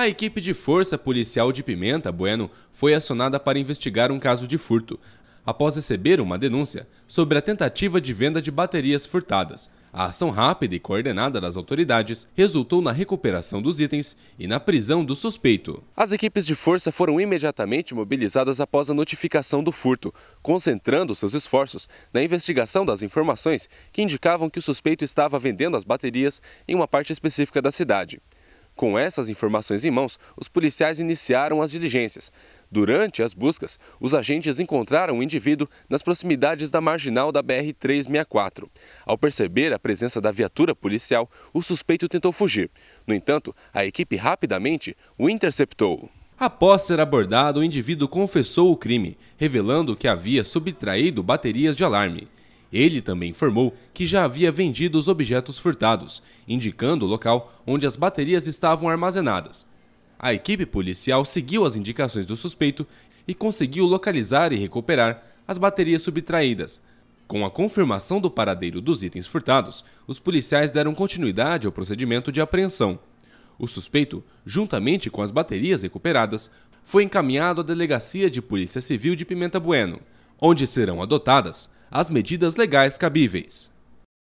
A equipe de força policial de Pimenta, Bueno, foi acionada para investigar um caso de furto, após receber uma denúncia sobre a tentativa de venda de baterias furtadas. A ação rápida e coordenada das autoridades resultou na recuperação dos itens e na prisão do suspeito. As equipes de força foram imediatamente mobilizadas após a notificação do furto, concentrando seus esforços na investigação das informações que indicavam que o suspeito estava vendendo as baterias em uma parte específica da cidade. Com essas informações em mãos, os policiais iniciaram as diligências. Durante as buscas, os agentes encontraram o indivíduo nas proximidades da marginal da BR-364. Ao perceber a presença da viatura policial, o suspeito tentou fugir. No entanto, a equipe rapidamente o interceptou. Após ser abordado, o indivíduo confessou o crime, revelando que havia subtraído baterias de alarme. Ele também informou que já havia vendido os objetos furtados, indicando o local onde as baterias estavam armazenadas. A equipe policial seguiu as indicações do suspeito e conseguiu localizar e recuperar as baterias subtraídas. Com a confirmação do paradeiro dos itens furtados, os policiais deram continuidade ao procedimento de apreensão. O suspeito, juntamente com as baterias recuperadas, foi encaminhado à Delegacia de Polícia Civil de Pimenta Bueno, onde serão adotadas as medidas legais cabíveis.